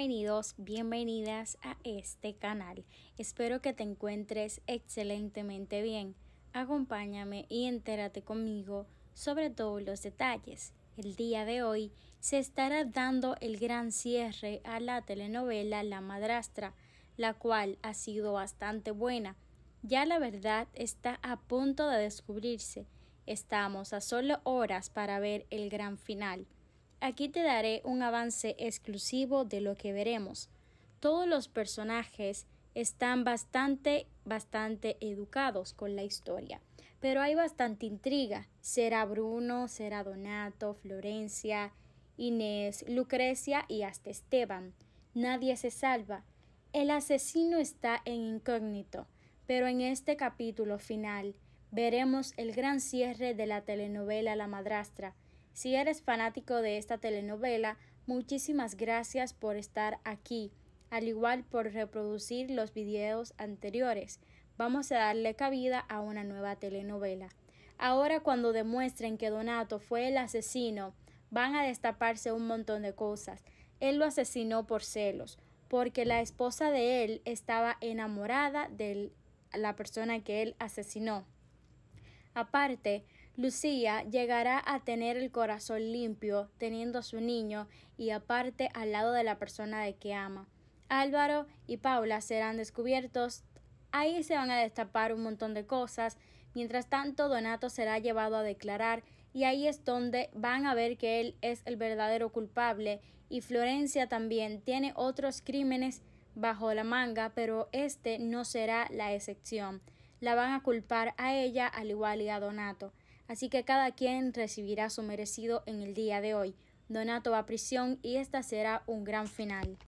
Bienvenidos, bienvenidas a este canal. Espero que te encuentres excelentemente bien. Acompáñame y entérate conmigo sobre todos los detalles. El día de hoy se estará dando el gran cierre a la telenovela La Madrastra, la cual ha sido bastante buena. Ya la verdad está a punto de descubrirse. Estamos a solo horas para ver el gran final. Aquí te daré un avance exclusivo de lo que veremos. Todos los personajes están bastante, bastante educados con la historia, pero hay bastante intriga. Será Bruno, será Donato, Florencia, Inés, Lucrecia y hasta Esteban. Nadie se salva. El asesino está en incógnito, pero en este capítulo final veremos el gran cierre de la telenovela La Madrastra, si eres fanático de esta telenovela, muchísimas gracias por estar aquí, al igual por reproducir los videos anteriores. Vamos a darle cabida a una nueva telenovela. Ahora cuando demuestren que Donato fue el asesino, van a destaparse un montón de cosas. Él lo asesinó por celos, porque la esposa de él estaba enamorada de la persona que él asesinó. Aparte, Lucía llegará a tener el corazón limpio teniendo a su niño y aparte al lado de la persona de que ama. Álvaro y Paula serán descubiertos, ahí se van a destapar un montón de cosas, mientras tanto Donato será llevado a declarar y ahí es donde van a ver que él es el verdadero culpable y Florencia también tiene otros crímenes bajo la manga, pero este no será la excepción. La van a culpar a ella al igual que a Donato. Así que cada quien recibirá su merecido en el día de hoy. Donato a prisión y esta será un gran final.